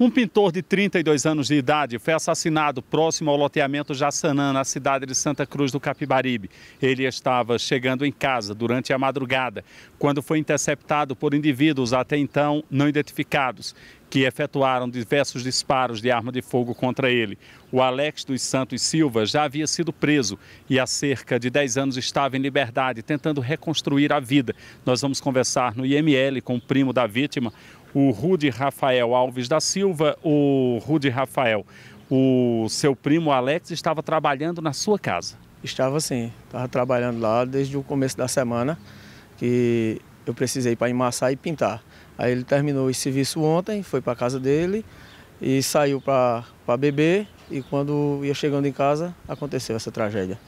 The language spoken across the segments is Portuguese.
Um pintor de 32 anos de idade foi assassinado próximo ao loteamento Jaçanã, na cidade de Santa Cruz do Capibaribe. Ele estava chegando em casa durante a madrugada, quando foi interceptado por indivíduos até então não identificados, que efetuaram diversos disparos de arma de fogo contra ele. O Alex dos Santos Silva já havia sido preso e há cerca de 10 anos estava em liberdade, tentando reconstruir a vida. Nós vamos conversar no IML com o primo da vítima, o Rude Rafael Alves da Silva, o Rude Rafael, o seu primo Alex estava trabalhando na sua casa? Estava sim, estava trabalhando lá desde o começo da semana, que eu precisei para emassar e pintar. Aí ele terminou esse serviço ontem, foi para a casa dele e saiu para beber e quando ia chegando em casa aconteceu essa tragédia.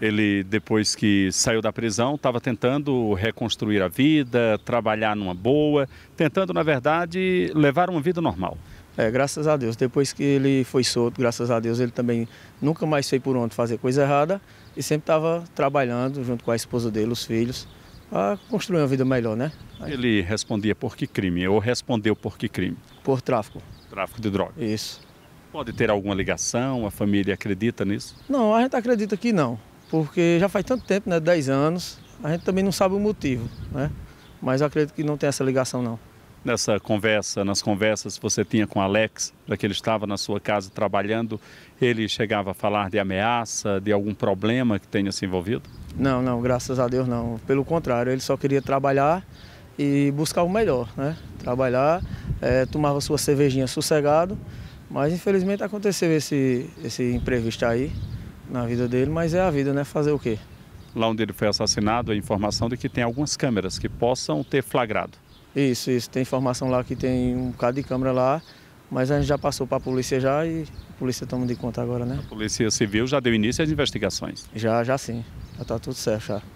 Ele, depois que saiu da prisão, estava tentando reconstruir a vida, trabalhar numa boa, tentando, na verdade, levar uma vida normal. É, graças a Deus. Depois que ele foi solto, graças a Deus, ele também nunca mais fez por onde fazer coisa errada e sempre estava trabalhando junto com a esposa dele, os filhos, para construir uma vida melhor, né? Aí... Ele respondia por que crime? Ou respondeu por que crime? Por tráfico. Tráfico de drogas. Isso. Pode ter alguma ligação? A família acredita nisso? Não, a gente acredita que não porque já faz tanto tempo, né, 10 anos, a gente também não sabe o motivo, né? Mas acredito que não tem essa ligação não. Nessa conversa, nas conversas que você tinha com Alex, já que ele estava na sua casa trabalhando, ele chegava a falar de ameaça, de algum problema que tenha se envolvido? Não, não, graças a Deus não. Pelo contrário, ele só queria trabalhar e buscar o melhor, né? Trabalhar, é, tomava sua cervejinha sossegado, mas infelizmente aconteceu esse, esse imprevisto aí na vida dele, mas é a vida, né? Fazer o quê? Lá onde ele foi assassinado, a informação de que tem algumas câmeras que possam ter flagrado. Isso, isso. Tem informação lá que tem um bocado de câmera lá, mas a gente já passou para a polícia já e a polícia toma de conta agora, né? A polícia civil já deu início às investigações? Já, já sim. Já está tudo certo já.